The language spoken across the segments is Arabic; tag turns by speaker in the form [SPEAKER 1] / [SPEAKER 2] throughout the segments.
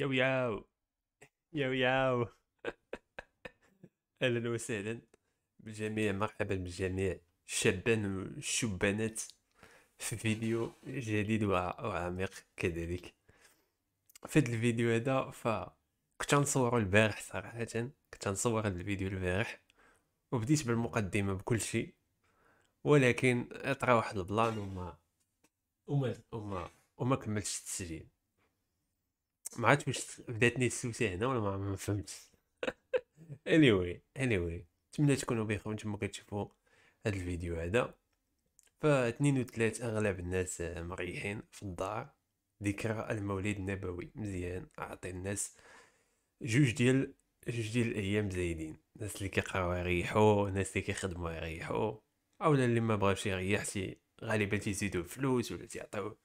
[SPEAKER 1] يو ياو يو ياو اهلا وسهلا بالجميع مرحبا بالجميع شبان وشبانات في فيديو جديد وعميق كذلك في هذا الفيديو هذا ف كنت نصورو البارح صراحه كنت نصور هذا الفيديو البارح وبديت بالمقدمه بكل شيء ولكن طرا واحد البلان وما وما وما وما كملتش التسجيل ما عرفتش واش بداتني السوسه هنا ولا ما فهمتش anyway anyway نتمنى تكونوا بخير وانتم كتشوفوا هذا الفيديو هذا و 3 اغلب الناس مريحين في الدار ذكرى المولد النبوي مزيان اعطي الناس جوج ديال جوج ديال الايام زايدين الناس اللي كيقراو يريحوا الناس اللي كيخدموا يريحوا اولا اللي ما بغاش يريح شي غالبا تيزيدو فلوس ولا تيعطيو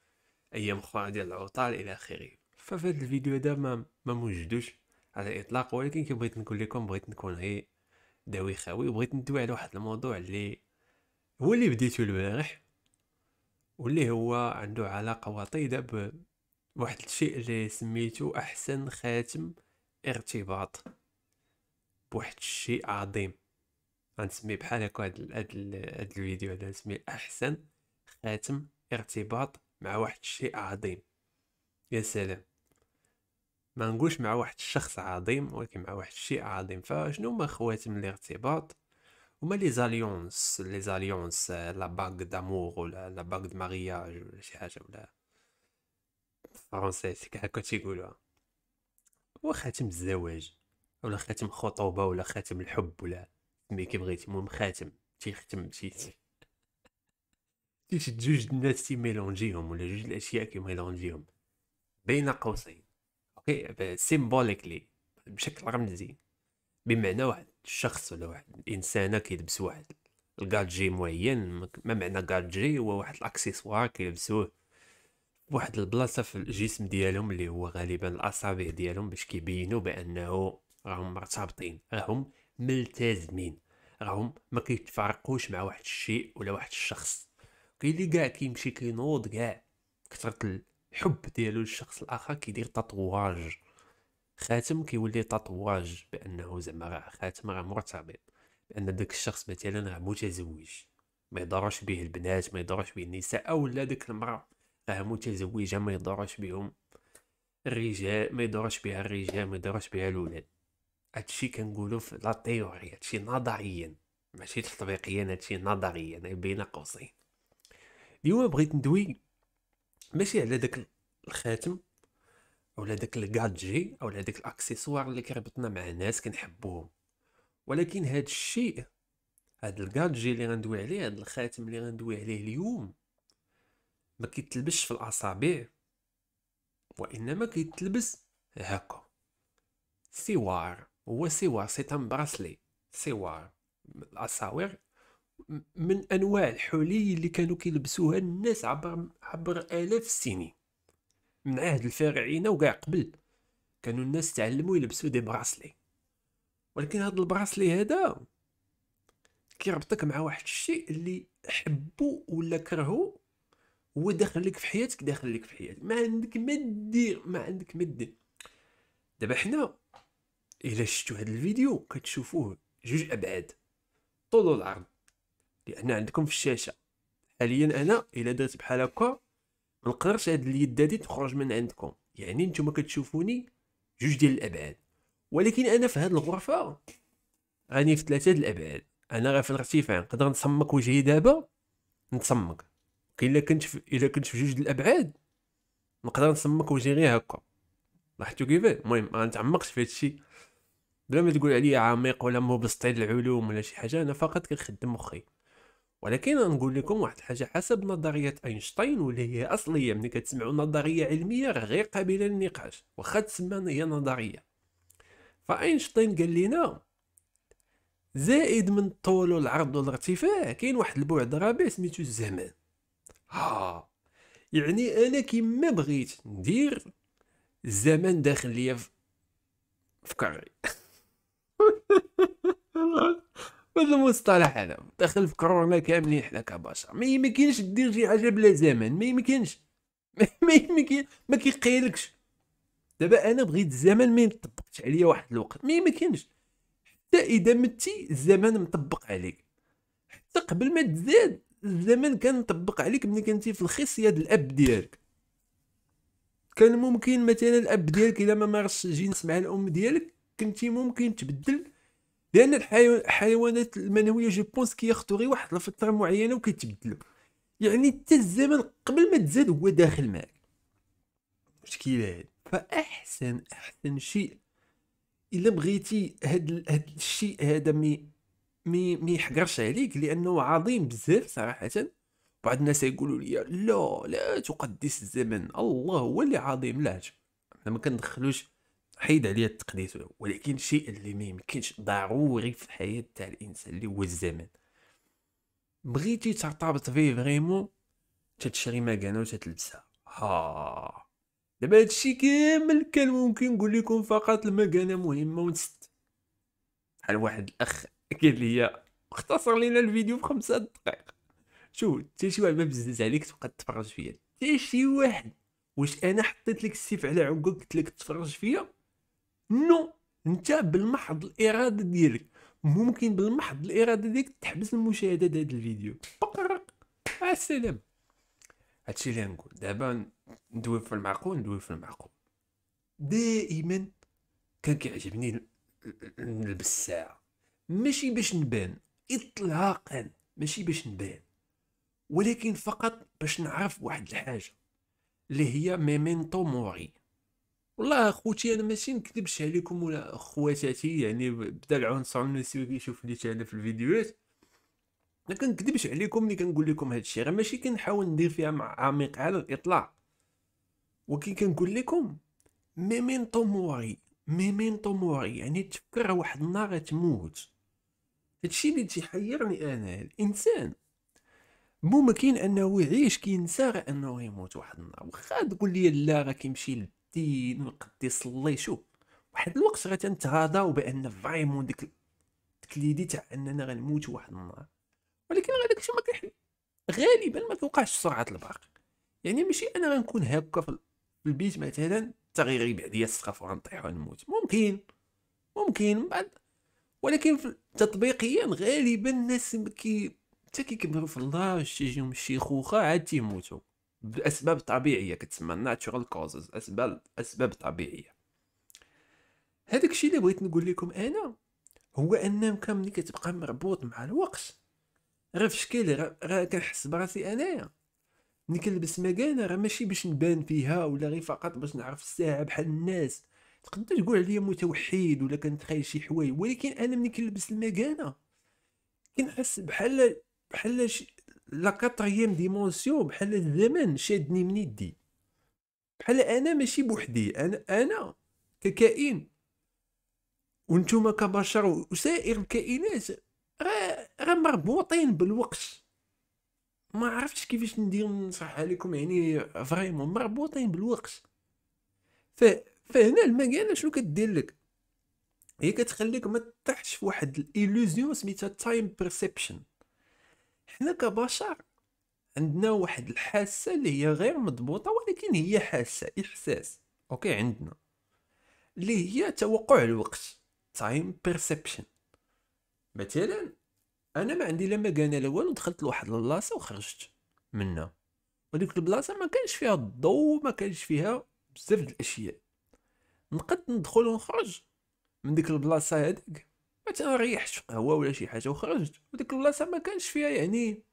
[SPEAKER 1] ايام اخرى ديال العطل الى اخره ففي هذا الفيديو هذا ما, ما موجدوش على الاطلاق ولكن كي بغيت نقول لكم بغيت نكون غير داوي خاوي وبغيت ندوي على واحد الموضوع اللي هو اللي بديتو البارح واللي هو عنده علاقه وطيده بواحد الشيء اللي سميتو احسن خاتم ارتباط بواحد الشيء عظيم غنسميه بحال هكا هاد هاد الفيديو هذا نسمي احسن خاتم ارتباط مع واحد الشيء عظيم يا سلام ما نقولش مع واحد الشخص عظيم ولكن مع واحد الشيء عظيم فشنو هما خواتم الارتباط هما لي زاليونس لي زاليونس لا باغ دامور ولا لا باغ دو مارياج ولا شي حاجه ولا فرونسي كاكو تيقولوها هو خاتم الزواج ولا خاتم خطوبه ولا خاتم الحب ولا سمي كي بغيتي المهم خاتم تيختم تي تيشد جوج الناس تيميلونجيهم ولا جوج الاشياء كيميلونجيهم بين قوسين اوكي سيمبوليكلي بشكل رمزي بمعنى واحد الشخص ولا واحد الانسانه كيلبس واحد الكادجي معين ما معنى كادجي هو واحد الاكسسوار كيلبسوه واحد البلاصه في الجسم ديالهم اللي هو غالبا الاصابع ديالهم باش كيبينوا بانه راهم مرتبطين راهم ملتزمين راهم ما كيتفارقوش مع واحد الشيء ولا واحد الشخص كاين اللي كاع كيمشي كينوض كاع كثرة الحب ديالو للشخص الاخر كيدير تطواج خاتم كيولي تطواج بانه زعما راه خاتم راه مرتبط بان داك الشخص مثلا راه متزوج ما يضرش به البنات ما يضرش به النساء او لا ديك المراه راه متزوجه ما يضرش بهم الرجال ما يضرش بها الرجال ما يضرش بها الولاد هادشي كنقولو في لا تيوري هادشي نظريا ماشي تطبيقيا هادشي نظريا بين قوسين اليوم بغيت ندوي ماشي على داك الخاتم اولا داك الكادجي اولا داك الاكسسوار اللي كيربطنا مع ناس كنحبوهم ولكن هاد الشيء هاد الكادجي اللي غندوي عليه هاد الخاتم اللي غندوي عليه اليوم ما كيتلبش في الاصابع وانما كيتلبس هكا سوار هو سوار سي تام براسلي سوار الاصاوير من انواع الحلي اللي كانوا كيلبسوها الناس عبر عبر الاف السنين من عهد الفراعنه وكاع قبل كانوا الناس تعلموا يلبسوا دي براسلي ولكن هذا البراسلي هذا كيربطك مع واحد الشيء اللي حبو ولا كرهو هو داخل لك في حياتك داخل لك في حياتك ما عندك ما دير ما عندك ما دير دابا حنا الا شفتوا هذا الفيديو كتشوفوه جوج ابعاد طول العرض لان عندكم في الشاشه حاليا انا الا درت بحال هكا ما نقدرش هاد اليد هادي تخرج من عندكم يعني نتوما كتشوفوني جوج ديال الابعاد ولكن انا في هاد الغرفه راني في ثلاثه ديال الابعاد انا غير في الارتفاع نقدر نصمك وجهي دابا نتصمك كاين الا كنت في الا كنت في جوج ديال الابعاد نقدر نصمك وجهي غير هكا لاحظتوا كيف المهم ما نتعمقش في هادشي بلا ما تقول عليا عميق ولا مبسطين العلوم ولا شي حاجه انا فقط كنخدم مخي ولكن نقول لكم واحد الحاجه حسب نظريه اينشتاين واللي هي اصليه ملي كتسمعوا نظريه علميه راه غير قابله للنقاش واخا تسمى هي نظريه فاينشتاين قال لنا زائد من الطول والعرض والارتفاع كاين واحد البعد رابع سميتو الزمان ها يعني انا كيما بغيت ندير الزمان داخل ليا في كاري هذا المصطلح هذا داخل في كرورنا كاملين حنا كبشر ما يمكنش دير شي حاجه بلا زمن ما يمكنش ما يمكن ما كيقيلكش دابا انا بغيت الزمن ما يطبقش عليا واحد الوقت ما يمكنش حتى اذا متي الزمن مطبق عليك حتى قبل ما تزاد الزمن كان مطبق عليك ملي كنتي في الخصيه ديال الاب ديالك كان ممكن مثلا الاب ديالك الا ما مارسش الجنس مع الام ديالك كنتي ممكن تبدل لان الحيوانات المنويه جو بونس غير واحد لفتره معينه وكيتبدلوا يعني حتى الزمن قبل ما تزاد هو داخل معك مشكله هاد فاحسن احسن شيء الا بغيتي هاد هاد الشيء هذا مي مي مي حقرش عليك لانه عظيم بزاف صراحه بعض الناس يقولوا لي لا لا تقدس الزمن الله هو اللي عظيم لا ما كندخلوش حيد عليا التقديس ولكن الشيء اللي ما يمكنش ضروري في الحياه تاع الانسان اللي هو الزمن بغيتي ترتبط فيه فريمون تتشري مكانه وتتلبسها ها دابا هادشي كامل كان ممكن نقول لكم فقط المكانه مهمه ونست بحال واحد الاخ قال لي اختصر لينا الفيديو في خمسة دقائق شوف حتى شي واحد ما بزز عليك تبقى تفرج فيا حتى شي واحد واش انا حطيت لك السيف على عنقك قلت لك تفرج فيا نو انت بالمحض الاراده ديالك ممكن بالمحض الاراده ديالك تحبس المشاهده ديال الفيديو بقرق مع هادشي اللي نقول دابا ندوي في المعقول ندوي في المعقول دائما كان كيعجبني نلبس الساعه ماشي باش نبان اطلاقا ماشي باش نبان ولكن فقط باش نعرف واحد الحاجه اللي هي ميمنتو موري والله اخوتي انا ماشي نكذبش عليكم ولا خواتاتي يعني بدا العنصر النسوي كيشوف لي انا في الفيديوهات ما كنكذبش عليكم ملي كنقول لكم هذا الشيء غير ماشي كنحاول ندير فيها عميق على الاطلاق وكي كنقول لكم ميمين طموري ميمين طموري يعني تفكر واحد النهار تموت هادشي اللي تيحيرني انا الانسان ممكن انه يعيش كينسى انه يموت واحد النهار واخا تقول لي لا راه كيمشي الدين وقد صلي شوف واحد الوقت غتنتهضى بان فريمون ديك التكليدي تاع اننا غنموت واحد النهار ولكن هذاك الشيء ما كيحل غالبا ما توقعش سرعه البرق يعني ماشي انا غنكون هكا في البيت مثلا حتى غيغيب عليا السقف وغنطيح ونموت ممكن ممكن بعد ولكن تطبيقيا غالبا الناس كي حتى كيكبروا في الله شي يجيهم عاد تيموتوا باسباب طبيعيه كتسمى ناتشورال كوزز اسباب اسباب طبيعيه هذاك الشيء اللي بغيت نقول لكم انا هو ان انك ملي كتبقى مربوط مع الوقت راه في شكل راه كنحس براسي انايا ملي كنلبس مكانه راه ماشي باش نبان فيها ولا غير فقط باش نعرف الساعه بحال الناس تقدر تقول عليا متوحد ولا كنتخيل شي حوايج ولكن انا ملي كنلبس المكانه كنحس بحال بحال شي لا كاتريام ديمونسيون بحال الزمن شادني من يدي بحال انا ماشي بوحدي انا انا ككائن وانتم كبشر وسائر الكائنات راه مربوطين بالوقت ما عرفتش كيفاش ندير نصحها لكم يعني فريمون مربوطين بالوقت ف فهنا المكانه شنو كدير لك هي كتخليك ما تطيحش في واحد الايلوزيون سميتها تايم بيرسبشن حنا كبشر عندنا واحد الحاسه اللي هي غير مضبوطه ولكن هي حاسه احساس اوكي عندنا اللي هي توقع الوقت تايم بيرسبشن مثلا انا ما عندي لا مكان لا والو دخلت لواحد البلاصه وخرجت منها وديك البلاصه ما كانش فيها الضوء ما كانش فيها بزاف د الاشياء نقد ندخل ونخرج من ديك البلاصه هذيك مثلا ريحت في قهوه ولا شي حاجه وخرجت وديك البلاصه ما كانش فيها يعني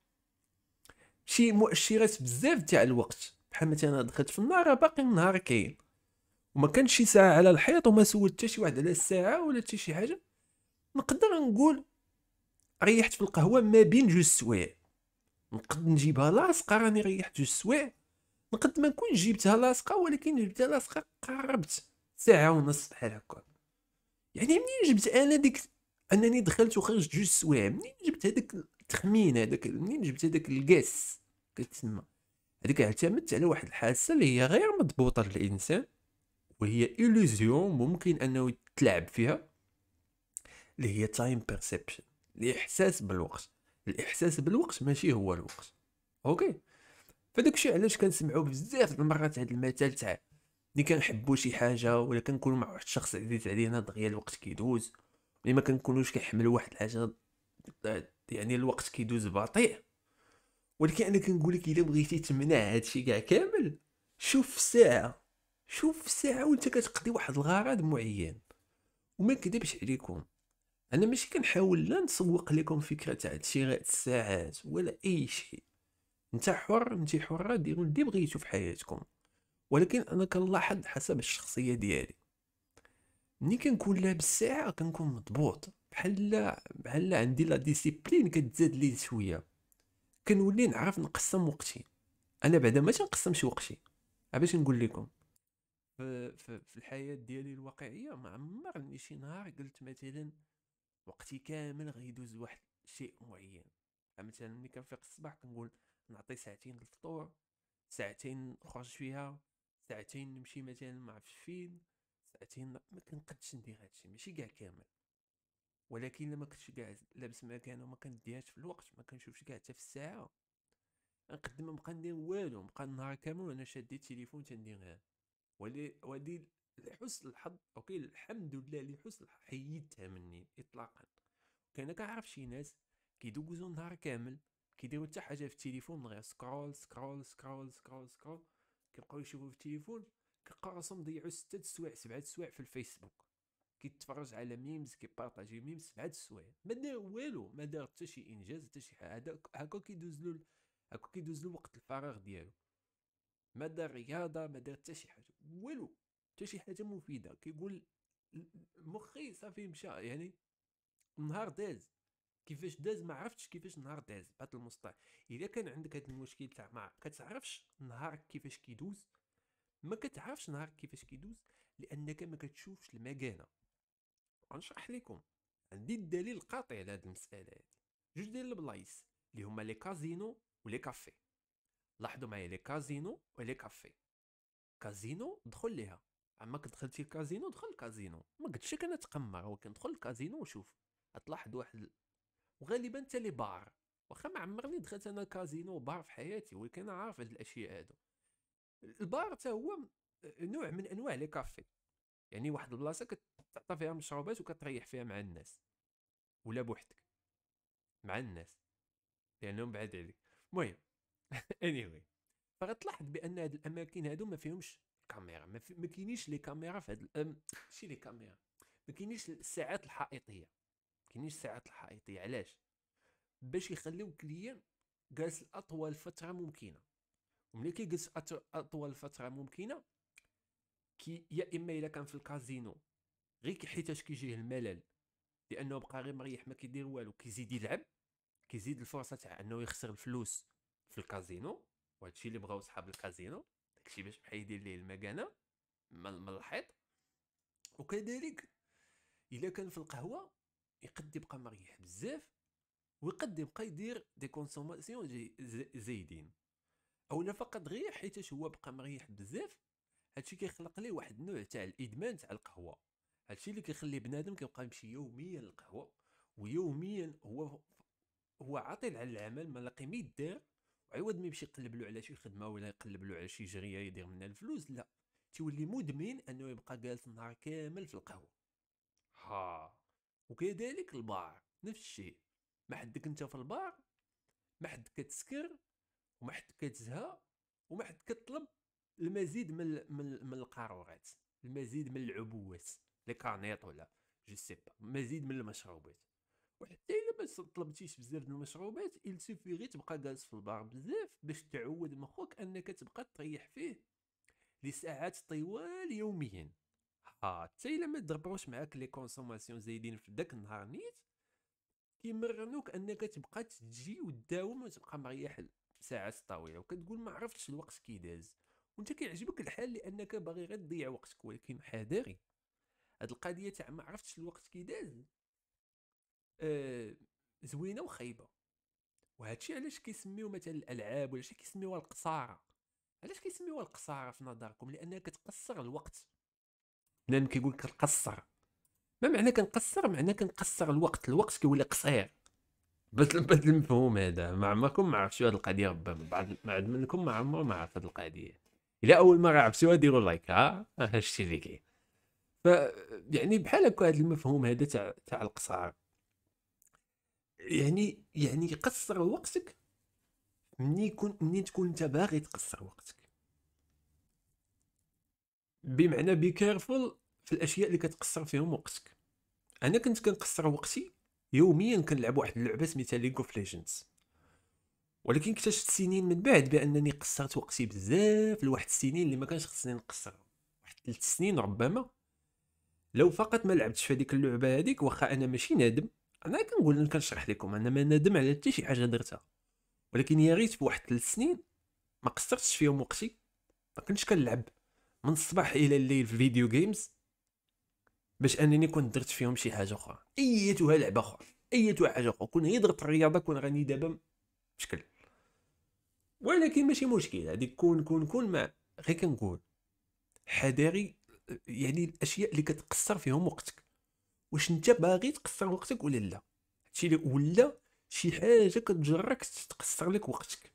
[SPEAKER 1] شي مؤشرات بزاف تاع الوقت بحال مثلا دخلت في النهار باقي النهار كاين وما كانش شي ساعه على الحيط وما سولت حتى شي واحد على الساعه ولا حتى شي حاجه نقدر نقول ريحت في القهوه ما بين جوج سوايع نقد نجيبها لاصقه راني ريحت جوج سوايع نقد ما نكون جبتها لاصقه ولكن جبتها لاصقه قربت ساعه ونص بحال هكا يعني منين جبت انا ديك انني دخلت وخرجت جوج سوايع منين جبت هذاك التخمين هذاك منين جبت هذاك الكاس كتسمى هذيك اعتمدت على واحد الحاسه اللي هي غير مضبوطه للانسان وهي ايلوزيون ممكن انه يتلعب فيها اللي هي تايم بيرسبشن الاحساس بالوقت الاحساس بالوقت ماشي هو الوقت اوكي فداك الشيء علاش كنسمعوا بزاف د المرات هذا المثل تاع ملي كنحبوا شي حاجه ولا كنكونوا مع واحد الشخص عزيز علينا دغيا الوقت كيدوز ملي إيه، ما كنكونوش كنحمل واحد الحاجه يعني الوقت كيدوز بطيء ولكن انا كنقول لك الا بغيتي تمنع هادشي كاع كامل شوف الساعه شوف الساعه وانت كتقضي واحد الغرض معين وما نكذبش عليكم انا ماشي كنحاول لا نسوق لكم فكره تاع شراء الساعات ولا اي شيء انت حر انت حره ديروا اللي بغيتو في حياتكم ولكن انا كنلاحظ حسب الشخصيه ديالي ملي كنكون لابس ساعه كنكون مضبوط بحال بحال عندي لا ديسيبلين كتزاد لي شويه كنولي نعرف نقسم وقتي انا بعدا ما تنقسمش وقتي باش نقول لكم في الحياه ديالي الواقعيه ما عمرني شي نهار قلت مثلا وقتي كامل غيدوز واحد شيء معين يعني مثلا ملي كنفيق الصباح كنقول نعطي ساعتين للفطور ساعتين نخرج فيها ساعتين نمشي مثلا ما عرفتش فين ساعتين ما كنقدش ندير هادشي ماشي كاع كامل ولكن لما كنتش كاع لابس مكان وما كنديهاش في الوقت ما كنشوفش كاع حتى في الساعه نقد ما نبقى ندير والو نبقى النهار كامل وانا شادي التليفون تندير هذا ولي ودي لحسن الحظ اوكي الحمد لله لحسن الحظ حيدتها مني اطلاقا كان كنعرف شي ناس كيدوزو النهار كامل كيديروا حتى حاجه في التليفون غير سكرول سكرول سكرول سكرول سكرول كيبقاو يشوفوا في التليفون كنقاسم ضيعوا ستة سوايع سبعة سوايع في الفيسبوك كيتفرج على ميمز كيبارطاجي ميمز سبعة السوايع ما دار والو ما دار حتى شي انجاز حتى شي حاجه هكا كيدوز له هكا كيدوز له وقت الفراغ ديالو ما دار رياضه ما دار حتى شي حاجه والو حتى شي حاجه مفيده كيقول مخي صافي مشى يعني النهار داز كيفاش داز ما عرفتش كيفاش النهار داز بهذا المصطلح اذا كان عندك هذا المشكل تاع ما كتعرفش نهارك كيفاش كيدوز ما كتعرفش نهارك كيفاش كيدوز لانك ما كتشوفش المكانه غنشرح لكم عندي الدليل القاطع على هذه المساله هذه جوج ديال البلايص اللي هما لي كازينو ولي كافي لاحظوا معايا لي كازينو ولي كافي كازينو دخل ليها اما كدخلتي الكازينو دخل الكازينو ما قلتش انا تقمر ولكن دخل الكازينو وشوف غتلاحظ واحد وغالبا حتى لي بار واخا ما عمرني دخلت انا كازينو بار في حياتي ولكن عارف هاد الاشياء هادو البار حتى هو آه، نوع من انواع لي كافي يعني واحد البلاصه كتعطى فيها مشروبات وكتريح فيها مع الناس ولا بوحدك مع الناس لانهم بعاد عليك المهم anyway فغتلاحظ بان هاد الاماكن هادو ما فيهمش كاميرا ما, في... ما كاينينش لي كاميرا في هاد الأم... شي لي كاميرا ما كاينينش الساعات الحائطيه ما كاينينش الساعات الحائطيه علاش باش يخليو الكليان جالس لاطول فتره ممكنه وملي كيجلس اطول فتره ممكنه كي يا اما الا كان في الكازينو غير حيتاش كيجيه الملل لانه بقى غير مريح ما كيدير والو كيزيد يلعب كيزيد الفرصه تاع انه يخسر الفلوس في الكازينو وهادشي اللي بغاو صحاب الكازينو داكشي باش بحال يدير ليه المكانه من الحيط وكذلك الا كان في القهوه يقد يبقى مريح بزاف ويقد يبقى يدير دي كونسوماسيون زي اولا فقط غير حيتاش هو بقى مريح بزاف هادشي كيخلق ليه واحد النوع تاع الادمان تاع القهوه هادشي اللي كيخلي بنادم كيبقى يمشي يوميا للقهوه ويوميا هو هو عاطل على العمل ما لاقي ما يدير عوض ما يمشي يقلب له على شي خدمه ولا يقلب له على شي جريه يدير منها الفلوس لا تولي مدمن انه يبقى جالس النهار كامل في القهوه ها وكذلك البار نفس الشيء ما حدك انت في البار ما حدك كتسكر وما حد كتزهى وما حد كطلب المزيد من من, من القارورات المزيد من العبوات لي كانيط ولا جو سي با مزيد من المشروبات وحتى الا ما طلبتيش بزاف ديال المشروبات سوفي غير تبقى جالس في البار بزاف باش تعود مخك انك تبقى تريح فيه لساعات طوال يوميا حتى الا ما تدبروش معاك لي كونسوماسيون زايدين في داك النهار نيت كيمرنوك انك تبقى تجي وتداوم وتبقى مريح ساعات طويله وكتقول ما عرفتش الوقت كي داز وانت كيعجبك الحال لانك باغي غير تضيع وقتك ولكن حذري هاد القضيه تاع ما عرفتش الوقت كي داز آه زوينه وخايبه وهادشي علاش كيسميو مثلا الالعاب ولا شي كيسميوها القصاره علاش كيسميوها القصاره في نظركم لانها كتقصر الوقت لان نعم، كيقول كتقصر ما معنى كنقصر معنى كنقصر الوقت الوقت كيولي قصير بس بس المفهوم هذا ما عمركم ما عرفتوا هذه القضيه ربما بعض عاد منكم ما عمره ما عرف هذه القضيه الى اول مره عرفتوها ديروا لايك ها هادشي اللي كاين ف يعني بحال هكا هذا المفهوم هذا تاع تاع القصار يعني يعني قصر وقتك مني يكون مني تكون انت باغي تقصر وقتك بمعنى بي كيرفول في الاشياء اللي كتقصر فيهم وقتك انا كنت كنقصر وقتي يوميا كنلعب واحد اللعبه سميتها ليغ اوف ليجندز ولكن اكتشفت سنين من بعد بانني قصرت وقتي بزاف لواحد السنين اللي ما كانش خصني نقصر واحد ثلاث سنين ربما لو فقط ما لعبتش في هذيك اللعبه هذيك واخا انا ماشي نادم انا كنقول كنشرح لكم انا ما نادم على حتى شي حاجه درتها ولكن يا ريت في واحد ثلاث سنين ما قصرتش فيهم وقتي ما كنتش كنلعب من الصباح الى الليل في فيديو جيمز باش انني كنت درت فيهم شي حاجه اخرى ايتها لعبه اخرى ايتها حاجه اخرى كون هي درت الرياضه كون راني دابا بشكل ولكن ماشي مشكل هذيك كون كون كون ما غير كنقول حذاري يعني الاشياء اللي كتقصر فيهم وقتك واش انت باغي تقصر وقتك ولا لا هادشي ولا شي حاجه كتجرك تقصر لك وقتك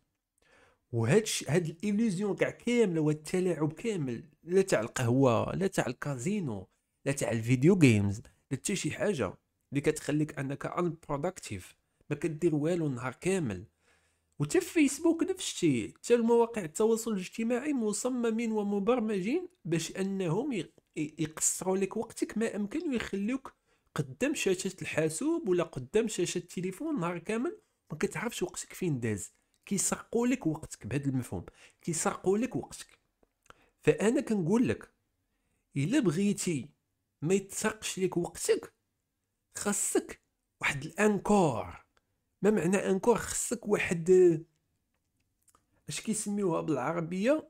[SPEAKER 1] وهاد هاد الاليزيون كاع كامله وهاد التلاعب كامل لا تاع القهوه لا تاع الكازينو لا تاع الفيديو جيمز لا حتى شي حاجه اللي كتخليك انك ان بروداكتيف ما كدير والو النهار كامل وتا فيسبوك نفس الشيء حتى المواقع التواصل الاجتماعي مصممين ومبرمجين باش انهم يقصروا لك وقتك ما امكن ويخليوك قدام شاشه الحاسوب ولا قدام شاشه التليفون نهار كامل ما كتعرفش وقتك فين داز كيسرقوا لك وقتك بهذا المفهوم كيسرقوا لك وقتك فانا كنقول لك الا بغيتي ما يتسرقش ليك وقتك خاصك واحد الانكور ما معنى انكور خاصك واحد اش كيسميوها بالعربيه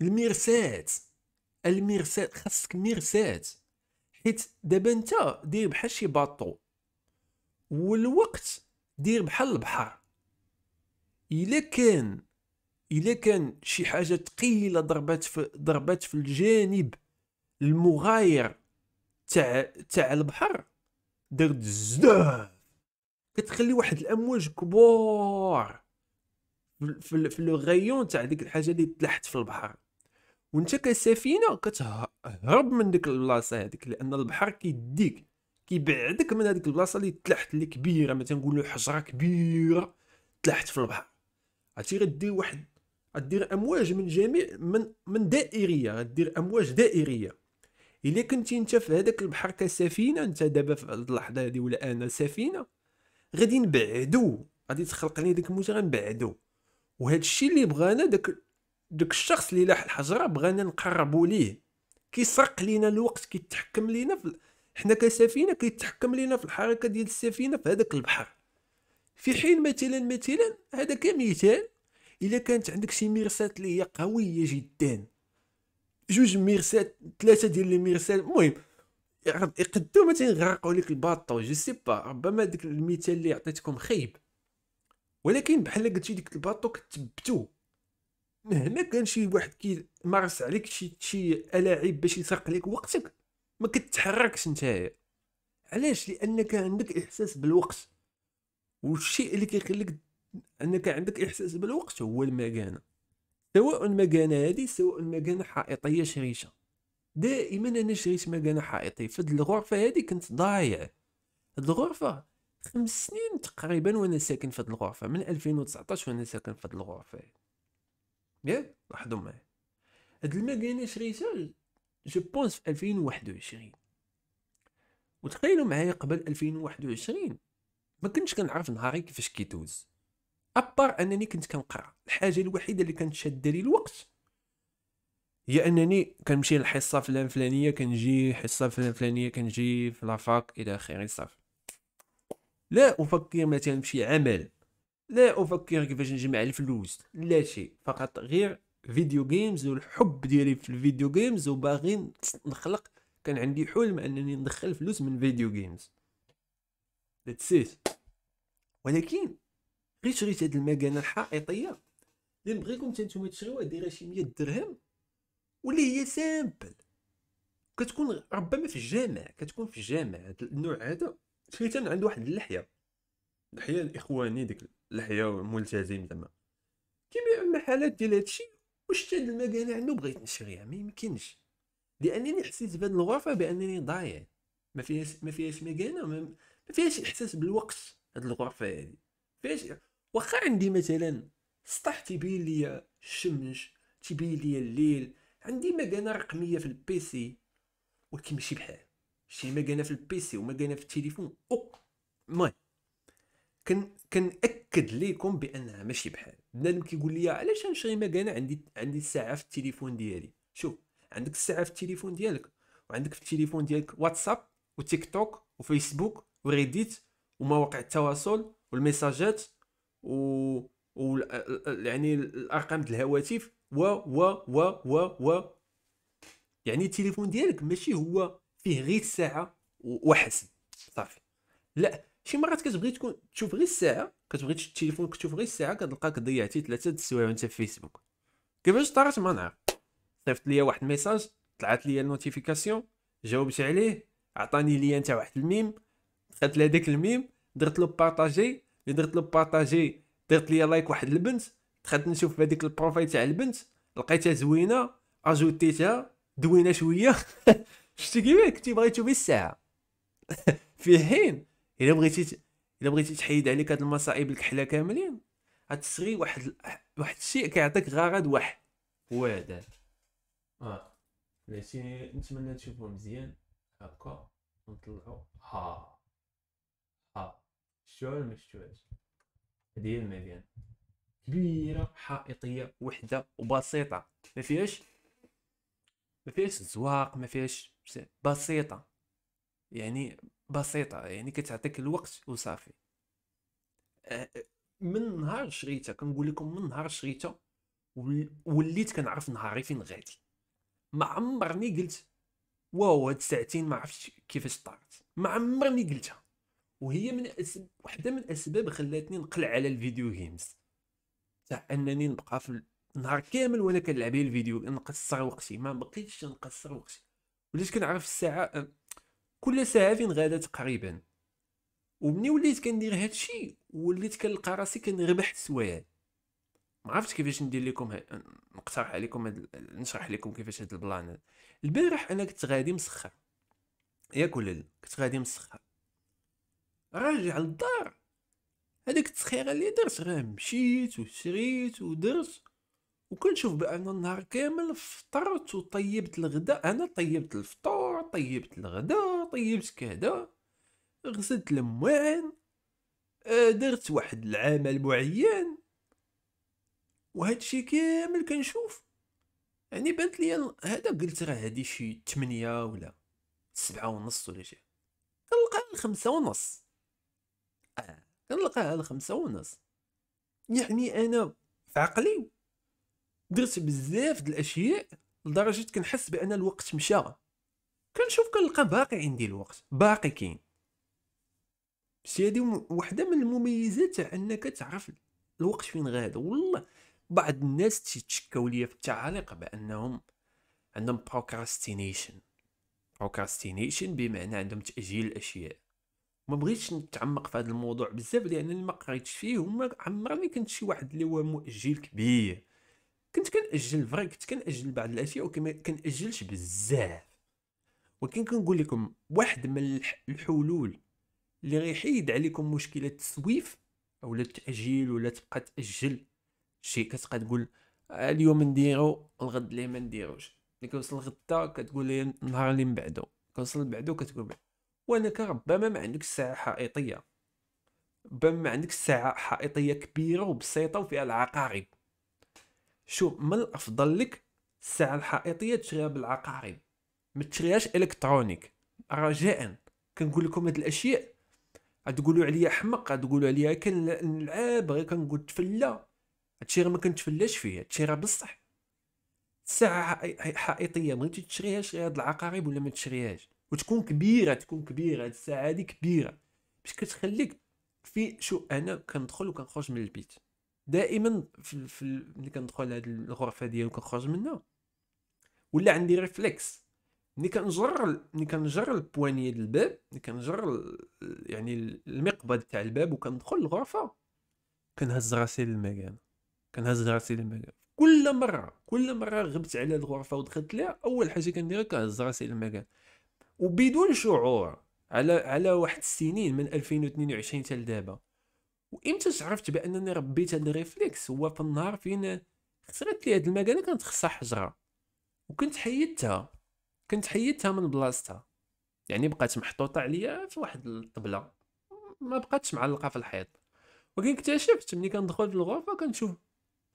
[SPEAKER 1] المرساة المرساة خاصك مرساة حيت دابا انت دير بحال شي باطو والوقت دير بحال البحر الا كان الا كان شي حاجه ثقيله ضربات في ضربات في الجانب المغاير تاع تاع البحر درت بزاف كتخلي واحد الامواج كبار في في لو غيون تاع ديك الحاجه اللي تلحت في البحر وانت كسفينه كتهرب من ديك البلاصه هذيك لان البحر كيديك كيبعدك من هذيك البلاصه اللي تلحت اللي كبيره مثلا نقولوا حجره كبيره تلحت في البحر عرفتي غدير واحد غدير امواج من جميع من من دائريه غدير امواج دائريه الا كنتي انت في هذاك البحر كسفينه انت دابا في اللحظه هذه ولا انا سفينه غادي نبعدو غادي تخلق لي ديك الموت غنبعدو وهذا الشيء اللي بغانا داك داك الشخص اللي لاح الحجره بغانا نقربو ليه كيسرق لينا الوقت كيتحكم لينا في حنا كسفينه كيتحكم لينا في الحركه ديال السفينه في هذاك البحر في حين مثلا مثلا هذا كمثال الا كانت عندك شي مرسات اللي هي قويه جدا جوج ميرسات ثلاثه ديال لي ميرسات المهم يقدو مثلا يغرقو لك الباطو جو سي با ربما ديك المثال اللي عطيتكم خايب ولكن بحال قلتي ديك الباطو كتبتو مهما كان شي واحد كيمارس عليك شي شي الاعيب باش يسرق لك وقتك ما كتحركش نتايا علاش لانك عندك احساس بالوقت والشيء اللي كيخليك انك عندك احساس بالوقت هو المكانه سواء المكانه هذه سواء المكانه حائطيه شريشه دائما انا شريت مكانه حائطي فهاد الغرفه هذه كنت ضايع هاد الغرفه خمس سنين تقريبا وانا ساكن في الغرفه من 2019 وانا ساكن في الغرفه ياك لاحظوا معايا هاد المكانه شريتها جو بونس في 2021 وتخيلوا معايا قبل 2021 ما كنتش كنعرف نهاري كيفاش كيدوز ابار انني كنت كنقرا الحاجه الوحيده اللي كانت شاده لي الوقت هي انني كنمشي للحصه فلان فلانيه كنجي حصه فلان فلانيه كنجي في لافاك الى اخره صافي لا افكر مثلا في عمل لا افكر كيفاش نجمع الفلوس لا شيء فقط غير فيديو جيمز والحب ديالي في الفيديو جيمز وباغي نخلق كان عندي حلم انني ندخل فلوس من فيديو جيمز ذاتس ولكن غير شريت هاد المكانه الحائطيه اللي نبغيكم نتوما تشريوها دايره شي 100 درهم واللي هي سامبل كتكون ربما في الجامع كتكون في الجامع هاد النوع هذا شريتها من عند واحد اللحيه اللحيه الاخواني ديك اللحيه ملتزم زعما كيبيع المحلات ديال هادشي وشتي هاد المكانه عنده بغيت نشريها ما يمكنش لانني حسيت بهاد الغرفه بانني ضايع ما فيهاش ما فيهاش مكانه ما فيهاش احساس بالوقت هاد الغرفه هادي فيهاش واخا عندي مثلا سطح تيبين ليا الشمس تيبين ليا الليل عندي مكانه رقميه في البيسي ولكن ماشي بحال شي مكانه في البيسي ومكانه في التليفون او المهم كن كنأكد ليكم بانها ماشي بحال بنادم كيقول لي علاش نشري مكانه عندي عندي الساعه في التليفون ديالي شوف عندك الساعه في التليفون ديالك وعندك في التليفون ديالك واتساب وتيك توك وفيسبوك وريديت ومواقع التواصل والميساجات و, و... يعني الارقام ديال الهواتف و و و و و يعني التليفون ديالك ماشي هو فيه غير الساعه وحسن صافي لا شي مرات كتبغي تكون تشوف غير الساعه كتبغي التليفون كتشوف غير الساعه كتلقاك ضيعتي ثلاثه السوايع وانت في فيسبوك كيفاش طرات ما نعرف صيفط ليا واحد الميساج طلعت ليا النوتيفيكاسيون جاوبت عليه عطاني ليا انت واحد الميم دخلت لهداك الميم درت له بارطاجي اللي درت له بارطاجي درت ليا لايك واحد البنت دخلت نشوف في هذيك البروفايل تاع البنت لقيتها زوينه اجوتيتها دوينه شويه شتي كيما كنتي باغي تشوفي الساعه في حين الا بغيتي الا بغيتي تحيد عليك هاد المصائب الكحله كاملين غتسري واحد واحد الشيء كيعطيك غرض واحد هو هذا اه ماشي نتمنى تشوفوه مزيان هكا نطلعو ها الشعور المكشوش هذه هي المدينه كبيره حائطيه وحده وبسيطه ما فيهاش ما فيهاش زواق ما فيهاش بسيطه يعني بسيطه يعني كتعطيك الوقت وصافي أه، من نهار شريتها كنقول لكم من نهار شريتها وليت كنعرف نهاري فين غادي ما عمرني قلت واو هاد الساعتين ما عرفتش كيفاش طارت ما عمرني قلتها وهي من أسب... واحده من الاسباب خلاتني نقلع على الفيديو جيمز تاع انني نبقى في النهار كامل وانا كنلعب الفيديو نقصر وقتي ما بقيتش نقصر وقتي وليت كنعرف الساعه كل ساعه فين غادا تقريبا ومني وليت كندير هادشي وليت كنلقى راسي كنربح السوايع ما عرفتش كيفاش ندير لكم ه... نقترح عليكم هاد... نشرح لكم كيفاش هاد البلان البارح انا كنت غادي مسخر ياك ولا كنت غادي مسخر راجع للدار هذيك التسخيره اللي درت راه مشيت وشريت ودرت وكنشوف بان النهار كامل فطرت وطيبت الغداء انا طيبت الفطور طيبت الغداء طيبت كذا غسلت المواعن آه، درت واحد العمل معين وهذا الشيء كامل كنشوف يعني بانت لي هذا قلت راه هذه شي 8 ولا سبعة ونص ولا شي كنلقى خمسة ونص على خمسة ونص يعني انا في عقلي درت بزاف د الاشياء لدرجه كنحس بان الوقت مشى كنشوف كنلقى باقي عندي الوقت باقي كاين شي هادي وحده من المميزات تاع انك تعرف الوقت فين غاد والله بعض الناس تيتشكاو ليا في التعاليق بانهم عندهم بروكراستينيشن بروكراستينيشن بمعنى عندهم تاجيل الاشياء ما بغيتش نتعمق في هذا الموضوع بزاف لان ما قريتش فيه وما عمرني كنت شي واحد اللي هو مؤجل كبير كنت كنأجل فري كنت كنأجل بعض الاشياء وكما كنأجلش بزاف ولكن كنقول لكم واحد من الحلول اللي غيحيد عليكم مشكله التسويف او التاجيل ولا تبقى تاجل شي كتبقى تقول اليوم نديرو الغد اللي ما نديروش ملي كنوصل الغدا كتقول لي النهار اللي من بعده كنوصل بعدو كتقول بعده وانك ربما ما عندك ساعه حائطيه ربما ما عندك ساعه حائطيه كبيره وبسيطه وفيها العقارب شو من الافضل لك الساعه الحائطيه تشريها بالعقارب ما تشريهاش الكترونيك رجاء كنقول لكم هاد الاشياء غتقولوا عليا حمق غتقولوا عليا كنلعب غير كنقول تفلا هادشي راه ما كنتفلاش فيه هادشي راه بصح ساعه حائطيه بغيتي تشريها شري هاد العقارب ولا ما تشريهاش وتكون كبيره تكون كبيره هاد الساعه هادي كبيره باش كتخليك في شو انا كندخل وكنخرج من البيت دائما في, في ملي كندخل هاد الغرفه ديالي وكنخرج منها ولا عندي ريفلكس ملي كنجر ملي كنجر البوانيه ديال الباب ملي كنجر يعني المقبض تاع الباب وكندخل الغرفه كنهز راسي للمكان كنهز راسي للمكان كل مره كل مره غبت على الغرفه ودخلت ليها اول حاجه كنديرها كنهز راسي للمكان وبدون شعور على على واحد السنين من 2022 حتى لدابا وامتى تعرفت بانني ربيت هذا الريفليكس هو في النهار فين خسرت لي هاد المكانه كانت خصها حجره وكنت حيدتها كنت حيدتها من بلاصتها يعني بقات محطوطه عليا في واحد الطبله ما بقاتش معلقه في الحيط ولكن اكتشفت ملي كندخل في الغرفه كنشوف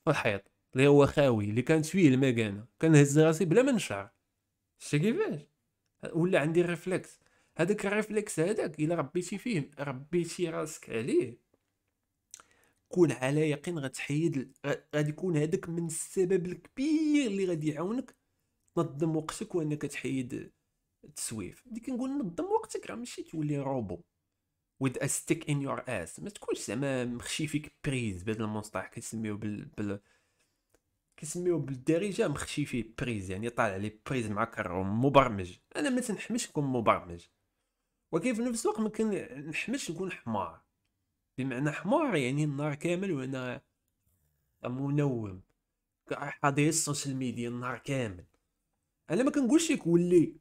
[SPEAKER 1] في الحيط اللي هو خاوي اللي كانت فيه المكانه كنهز راسي بلا ما نشعر شتي كيفاش ولا عندي ريفلكس هذاك الريفلكس هذاك الا ربيتي فيه ربيتي راسك عليه كون على يقين غتحيد غادي يكون هذاك من السبب الكبير اللي غادي يعاونك تنظم وقتك وانك تحيد التسويف ملي كنقول نظم وقتك راه ماشي تولي روبو with a stick in your ass ما تكونش زعما مخشي فيك بريز بهذا المصطلح كيسميوه بال, بال... كيسميو بالدارجه مخشي فيه بريز يعني طالع لي بريز مع معكر مبرمج انا ما تنحمش نكون مبرمج ولكن في نفس الوقت ما كنحملش نكون حمار بمعنى حمار يعني النهار كامل وانا منوم حاضر السوشيال ميديا النهار كامل انا ما كنقولش لك ولي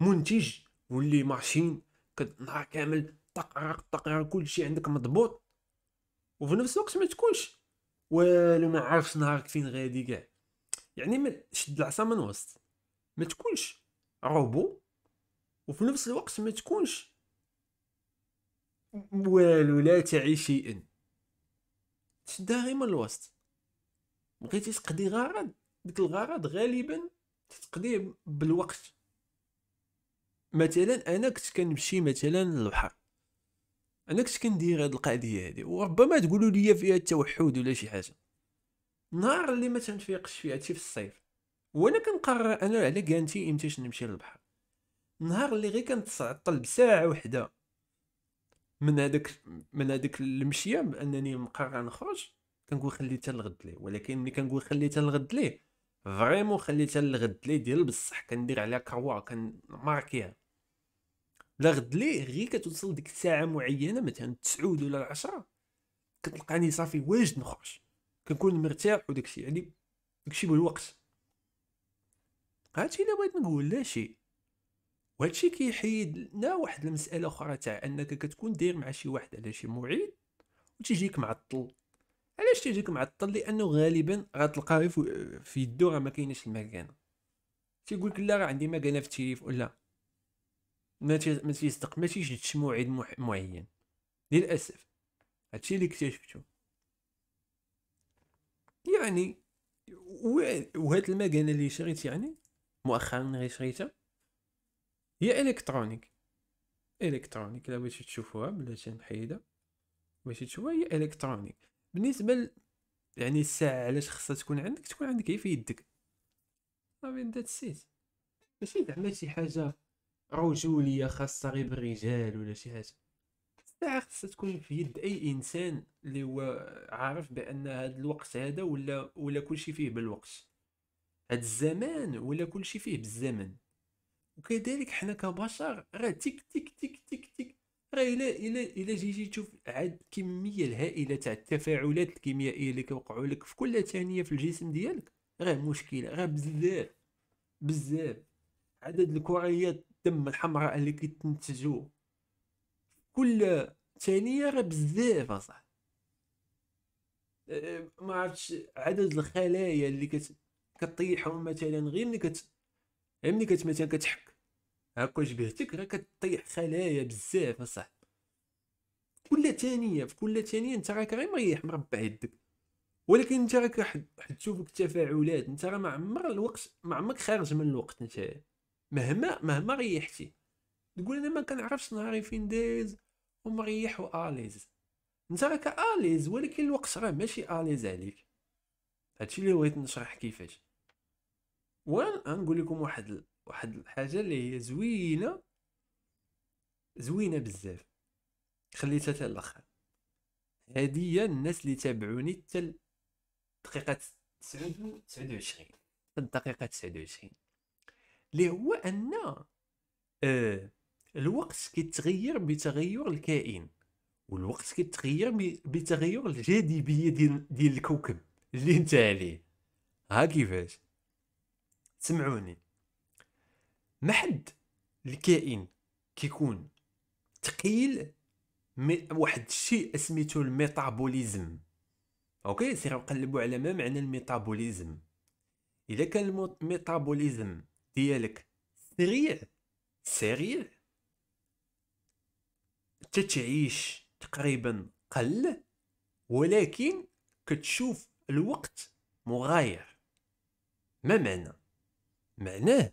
[SPEAKER 1] منتج ولي ماشين النهار كامل تقرق تقرق كل شيء عندك مضبوط وفي نفس الوقت ما تكونش والو ما عارفش نهارك فين غادي كاع يعني ما شد العصا من وسط ما تكونش روبو وفي نفس الوقت ما تكونش والو لا تعي شيئا تشدها غير من الوسط بغيتي تقضي غرض ديك الغرض غالبا تتقضي بالوقت مثلا انا كنت كنمشي مثلا للبحر انا كنت كندير هاد القضيه هادي وربما تقولوا لي فيها التوحد ولا شي حاجه نهار اللي ما تنفيقش فيه هادشي في الصيف وانا كنقرر انا على كانتي امتاش نمشي للبحر نهار اللي غير كنتعطل بساعه وحده من هذاك من هذاك المشيه بانني مقرر نخرج كنقول خلي حتى ليه ولكن ملي كنقول خلي حتى ليه فريمون خلي حتى ليه ديال بصح كندير عليها كروا كنماركيها لا غد ليه غير كتوصل ديك الساعه معينه مثلا 9 ولا 10 كتلقاني صافي واجد نخرج كنكون مرتاح وداكشي يعني داكشي بالوقت هادشي اللي بغيت نقول لا شيء وهادشي كيحيد لنا واحد المساله اخرى تاع انك كتكون داير مع شي واحد على شي موعد وتجيك معطل علاش تيجيك معطل لانه غالبا غتلقاه في يدو راه ما كاينش المكانه تيقول لك لا راه عندي مكانه في التليف ولا ما تيصدق ما تيجدش موعد معين للاسف هادشي اللي اكتشفتو يعني وهاد المكانه اللي شريت يعني مؤخرا غير شريتها هي الكترونيك الكترونيك لا بغيتي تشوفوها بلاتي نحيدها بغيتي تشوفها هي الكترونيك بالنسبه ل... يعني الساعه علاش خصها تكون عندك تكون عندك هي في يدك صافي ذات سيت ماشي زعما شي حاجه رجوليه خاصه غير بالرجال ولا شي حاجه الساعه خاصها تكون في يد اي انسان اللي هو عارف بان هذا الوقت هذا ولا ولا كلشي فيه بالوقت هاد الزمان ولا كلشي فيه بالزمن وكذلك حنا كبشر راه تيك تيك تيك تيك تيك راه الى الى الى جيتي تشوف عاد الكميه الهائله تاع التفاعلات الكيميائيه اللي كوقعوا لك في كل ثانيه في الجسم ديالك راه مشكله راه بزاف بزاف عدد الكريات الدم الحمراء اللي كيتنتجو كل ثانيه راه بزاف اصاحبي ما عرفتش عدد الخلايا اللي كت كطيحهم مثلا غير ملي كت ملي كت مثلا كتحك هكا جبهتك راه كطيح خلايا بزاف اصاحبي كل ثانيه في كل ثانيه انت راك غير مريح مربع يدك ولكن انت راك حتشوفك التفاعلات انت راه ما عمر الوقت ما عمرك خارج من الوقت انت مهما مهما ريحتي تقول انا ما كنعرفش نهاري فين داز ومريح واليز انت راك اليز ولكن الوقت راه ماشي اليز عليك هادشي اللي بغيت نشرح كيفاش و نقول لكم واحد واحد الحاجه اللي هي زوينه زوينه بزاف خليتها حتى الاخر هذه الناس اللي تابعوني حتى الدقيقه 29 الدقيقه 29 اللي هو ان آه الوقت كيتغير بتغير الكائن والوقت كيتغير بتغير الجاذبيه ديال الكوكب اللي انت عليه ها كيفاش سمعوني ما حد الكائن كيكون ثقيل واحد الشيء اسميتو الميتابوليزم اوكي سير نقلبوا على ما معنى الميتابوليزم اذا كان الميتابوليزم ديالك سريع سريع تتعيش تقريبا قل ولكن كتشوف الوقت مغاير ما معنى معناه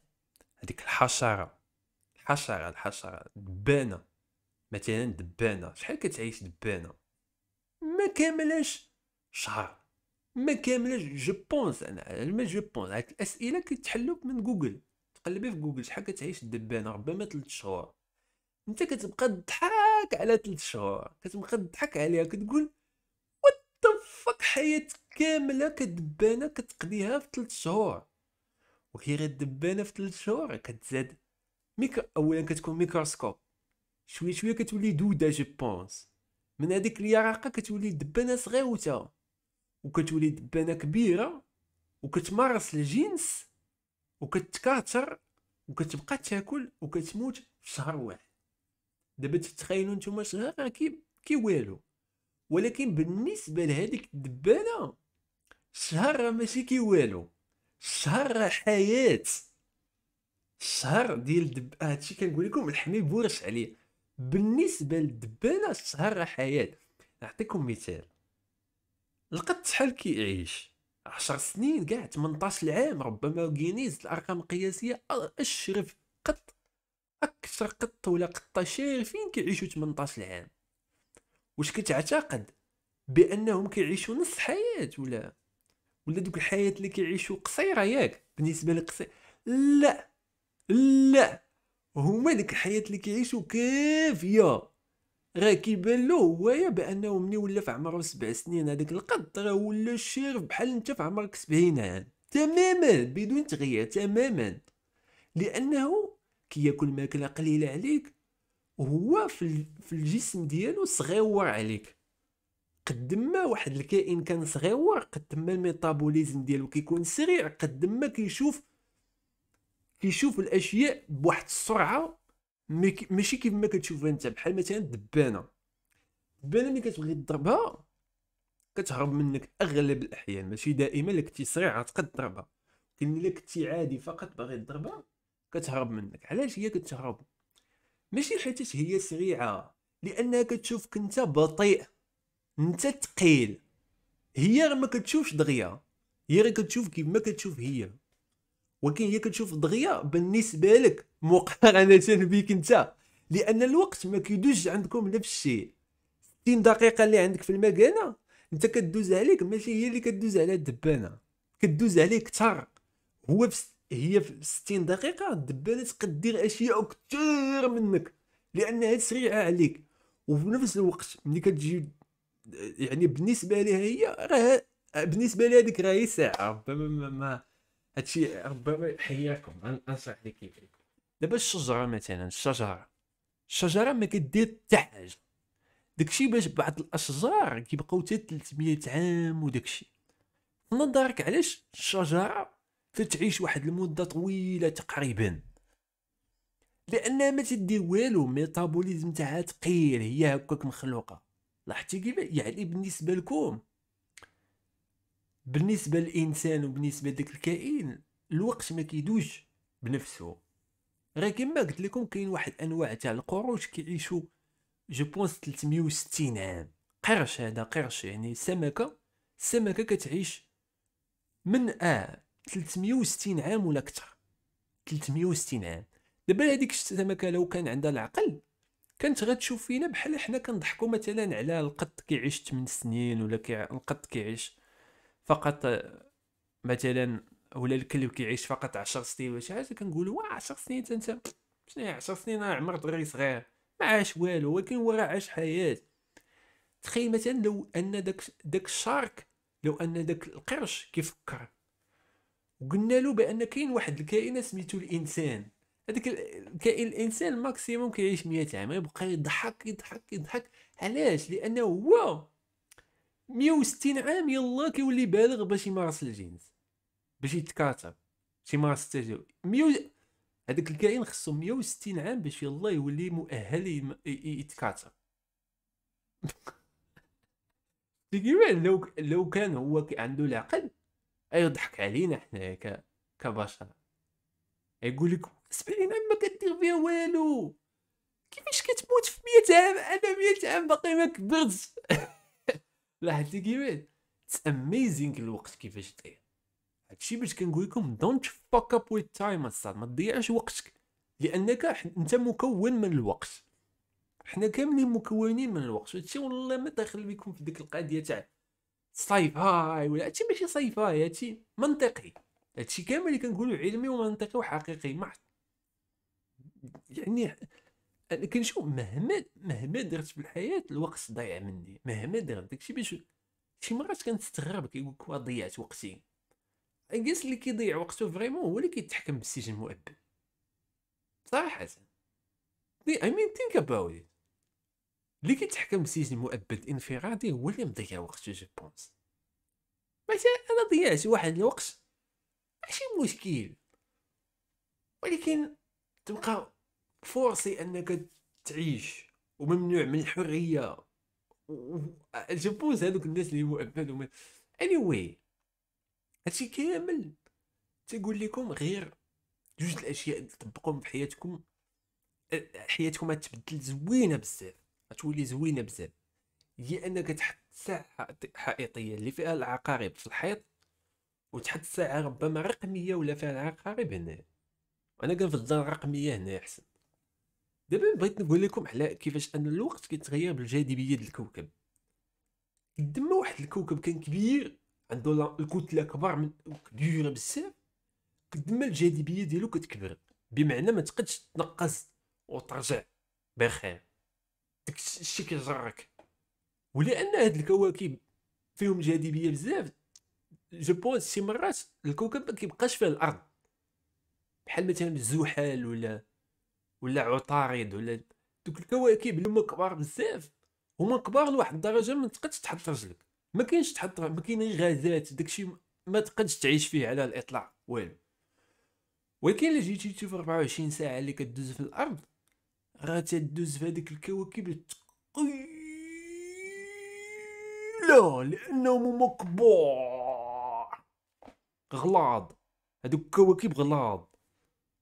[SPEAKER 1] هذيك الحشره الحشره الحشره دبانه مثلا دبانه شحال كتعيش دبانه ما كاملاش شهر ما كاملاش جو بونس انا ما جو بونس هاد الاسئله كيتحلوا من جوجل تقلبي في جوجل شحال كتعيش الدبانه ربما 3 شهور انت كتبقى تضحك على 3 شهور كتبقى تضحك عليها كتقول وات فاك حياتك كامله كدبانه كتقضيها في 3 شهور وهي غير الدبانه في 3 شهور كتزاد ميكرو اولا كتكون ميكروسكوب شويه شويه كتولي دوده جو بونس من هذيك اليراقه كتولي دبانه صغيوته وكتولي دبانه كبيره وكتمارس الجنس وكتكاثر وكتبقى تاكل وكتموت في شهر واحد دابا تتخيلوا نتوما شهر كي كي والو ولكن بالنسبه لهذيك الدبانه الشهر ماشي كي والو الشهر حياه الشهر ديال الدب هادشي كنقول لكم الحميد بورش عليه بالنسبه للدبانه الشهر حياه نعطيكم مثال القط شحال كيعيش 10 سنين كاع 18 عام ربما غينيز الارقام القياسيه اشرف قط اكثر قط ولا قطه شارفين كيعيشوا 18 عام واش كتعتقد بانهم كيعيشوا نص حياه ولا ولا دوك الحياه اللي كيعيشوا قصيره ياك بالنسبه لقصي لا لا هما ديك الحياه اللي كيعيشوا كافيه راه كيبان له هوايا بانه ملي ولا في عمره سبع سنين هذاك القط راه ولا الشيرف بحال انت في عمرك سبعين عام يعني. تماما بدون تغيير تماما لانه كياكل ماكله قليله عليك وهو في, في الجسم ديالو صغيور عليك قد ما واحد الكائن كان صغيور قد ما الميتابوليزم ديالو كيكون سريع قد ما كيشوف كيشوف الاشياء بواحد السرعه ماشي كيف ما كتشوفها انت بحال مثلا الدبانه الدبانه ملي كتبغي تضربها كتهرب منك اغلب الاحيان ماشي دائما الا كنتي سريع غتقد تضربها كاين الا كنتي عادي فقط باغي تضربها كتهرب منك علاش هي كتهرب ماشي حيت هي سريعه لانها كتشوفك انت بطيء انت ثقيل هي ما كتشوفش دغيا هي راه كتشوف كيف ما كتشوف هي ولكن هي كتشوف دغيا بالنسبه لك مقارنه بك انت لان الوقت ما كيدوزش عندكم نفس الشيء 60 دقيقه اللي عندك في المكانه انت كدوز عليك ماشي هي اللي كدوز على الدبانه كدوز عليك كثر هو في هي في 60 دقيقه الدبانه تقدر دير اشياء كثير منك لانها سريعه عليك وفي نفس الوقت ملي كتجي يعني بالنسبه لها هي راه بالنسبه لها هذيك راهي ساعه ما, ما, ما هادشي ربما حياكم انصح اللي كيفكم دابا الشجره مثلا الشجره الشجره ما كدير حتى حاجه داكشي باش بعض الاشجار كيبقاو حتى 300 عام وداكشي نظرك علاش الشجره تتعيش واحد المده طويله تقريبا لانها ما تدير والو الميتابوليزم تاعها ثقيل هي هكاك مخلوقه لاحظتي كيف يعني بالنسبه لكم بالنسبه للانسان وبالنسبه لذاك الكائن الوقت ما كيدوش بنفسه غير كما قلت لكم كاين واحد انواع تاع القروش كيعيشوا جو بونس 360 عام قرش هذا قرش يعني سمكه السمكه كتعيش من اه 360 عام ولا اكثر 360 عام دابا هذيك السمكه لو كان عندها العقل كانت غتشوف فينا بحال حنا كنضحكوا مثلا على القط كيعيش 8 سنين ولا كي القط كيعيش فقط مثلا ولا الكلب كيعيش فقط 10 سنين ولا شي حاجه كنقولوا واه 10 سنين انت شنو 10 يعني سنين راه عمر دري صغير ما عاش والو ولكن هو راه عاش حياه تخيل مثلا لو ان داك داك الشارك لو ان داك القرش كيفكر وقلنا له بان كاين واحد الكائن سميتو الانسان هذاك الكائن الانسان ماكسيموم كيعيش 100 عام يبقى يضحك يضحك يضحك علاش لانه هو 160 عام يلا كيولي بالغ باش يمارس الجنس باش يتكاثر باش يمارس التجاوز و هذاك الكائن خصو 160 عام باش يلا يولي مؤهل يم... يتكاثر تقريبا لو لو كان هو عنده العقل يضحك علينا حنا ك... كبشر يقول لك 70 عام ما كدير فيها والو كيفاش كتموت في 100 عام انا 100 عام باقي ما كبرتش لاحظتي كيفاش اتس اميزينغ الوقت كيفاش طير هادشي باش كنقول لكم دونت فاك اب ويت تايم اصاحبي ما تضيعش وقتك لانك انت مكون من الوقت حنا كاملين مكونين من الوقت هادشي والله ما داخل بكم في ديك القضيه تاع ساي فاي ولا هادشي ماشي ساي فاي هادشي منطقي هادشي كامل اللي كنقولو علمي ومنطقي وحقيقي ما يعني انا كنشوف مهما مهما درت في الحياه الوقت ضايع مني مهما درت داكشي باش شي مرات كنستغرب كيقول لك ضيعت وقتي الناس اللي كيضيع وقته فريمون هو اللي كيتحكم بالسجن المؤبد صراحه اي مين ثينك about it اللي كيتحكم بالسجن المؤبد انفرادي هو اللي مضيع وقته جو بونس مثلا انا ضيعت واحد الوقت ماشي مشكل ولكن تبقى فورسي انك تعيش وممنوع من الحريه جبوز هذوك الناس اللي مؤبدوا اني واي هادشي كامل تيقول لكم غير جوج الاشياء تطبقوهم في حياتكم حياتكم غتبدل زوينه بزاف غتولي زوينه بزاف هي انك تحط ساعه حائطيه اللي فيها العقارب في الحيط وتحط ساعه ربما رقميه ولا فيها العقارب هنا انا كنفضل الرقميه هنا احسن دابا بغيت نقول لكم على كيفاش ان الوقت كيتغير بالجاذبيه ديال الكوكب قدما واحد الكوكب كان كبير عنده الكتله كبار من كبيره بزاف قدما الجاذبيه ديالو كتكبر بمعنى ما تقدش تنقص وترجع بخير داك الشيء كيجرك ولان هاد الكواكب فيهم جاذبيه بزاف جو بونس شي مرات الكوكب ما كيبقاش فيه الارض بحال مثلا الزحل ولا ولا عطارد ولا دوك الكواكب اللي هما كبار بزاف هما كبار لواحد الدرجه ما تقدش تحط رجلك ما كاينش تحط ما كاين غازات داكشي ما تقدش تعيش فيه على الاطلاق والو ولكن الا جيتي تشوف 24 ساعه اللي كدوز في الارض راه تدوز في هذيك الكواكب لا لانهم هما كبار غلاض هذوك الكواكب غلاض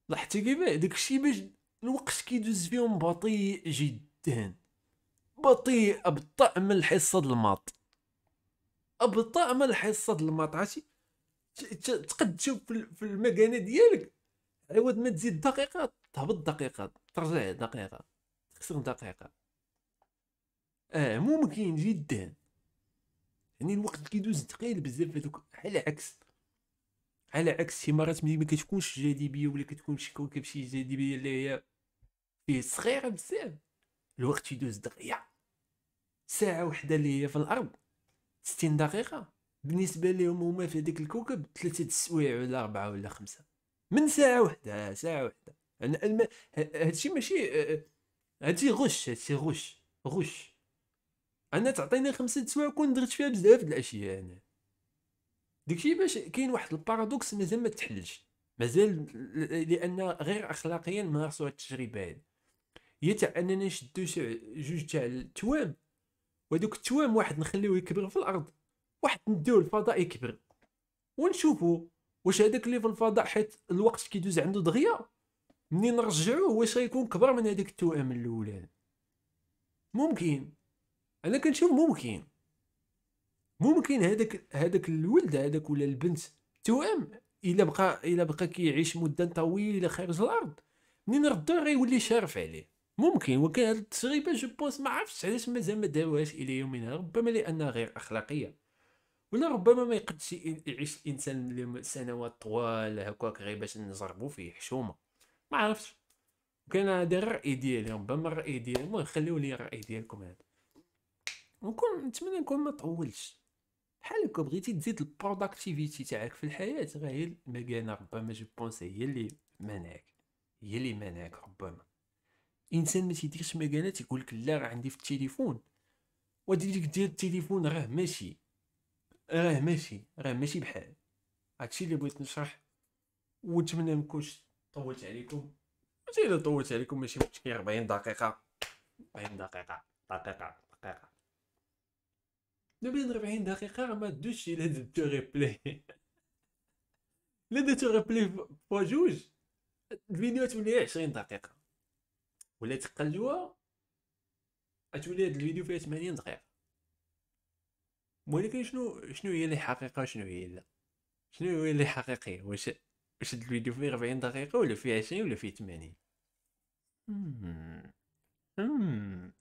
[SPEAKER 1] لاحظتي كيف داكشي باش الوقت كيدوز فيهم بطيء جدا بطيء ابطا من الحصه د الماط ابطا من الحصه د الماط عرفتي تقد تشوف في المكانه ديالك عوض ما تزيد دقيقه تهبط دقيقه ترجع دقيقه تخسر دقيقه اه ممكن جدا يعني الوقت كيدوز ثقيل بزاف هذوك على عكس على عكس شي مرات ملي ما كتكونش جاذبيه ولا كتكون شي كوكب شي جاذبيه اللي هي فيه صغيره بزاف الوقت يدوز دغيا ساعه وحده اللي هي في الارض ستين دقيقه بالنسبه ليهم هما في هذاك الكوكب ثلاثه السوايع ولا اربعه ولا خمسه من ساعه وحده ساعه وحده انا هادشي ماشي هادشي غش هادشي غش غش انا تعطيني خمسه سوايع كون درت فيها بزاف د الاشياء انا داكشي باش كاين واحد البارادوكس مازال ما تحلش مازال لان غير اخلاقيا هاد التجربه هذه هي تاع اننا نشدو جوج تاع التوام وهذوك التوام واحد نخليوه يكبر في الارض واحد نديو الفضاء يكبر ونشوفو واش هذاك اللي في الفضاء حيت الوقت كيدوز عنده دغيا منين نرجعوه واش غيكون كبر من هذاك التوام الاولاني ممكن انا كنشوف ممكن ممكن هذاك هذاك الولد هذاك ولا البنت توام الا بقى الا بقى كيعيش مده طويله خارج الارض منين ردو غيولي شارف عليه ممكن ولكن هذه التجربه جو بونس ما عرفتش علاش مازال ما داروهاش الى يومنا ربما لانها غير اخلاقيه ولا ربما ما يقدش يعيش الانسان سنوات طوال هكاك غير باش نجربو فيه حشومه ما عرفتش كان هذا الراي ديالي ربما الراي ديالي المهم خليو لي الراي ديالكم هذا ونكون نتمنى نكون ما طولش بحال هكا بغيتي تزيد البروداكتيفيتي تاعك في الحياه غير ما المكانه ربما جو بونس هي اللي مانعك هي اللي مانعك ربما انسان ما تيديرش مقالات يقول لك لا راه عندي في التليفون وديك ديال التليفون راه ماشي راه ماشي راه ماشي بحال هادشي اللي بغيت نشرح ونتمنى ما نكونش طولت عليكم حتى الا طولت عليكم ماشي مشكل 40 دقيقه 40 دقيقه دقيقه دقيقه بين 40 دقيقه راه ما دوش الا دو ريبلي الا دو ريبلي فوا جوج الفيديو تولي 20 دقيقه ولا تقلوها غتولي هاد الفيديو فيها 80 دقيقه ولكن شنو شنو هي اللي حقيقه شنو هي لا شنو هي اللي حقيقيه واش واش هاد الفيديو فيه 40 دقيقه ولا فيه 20 ولا فيه 80 امم امم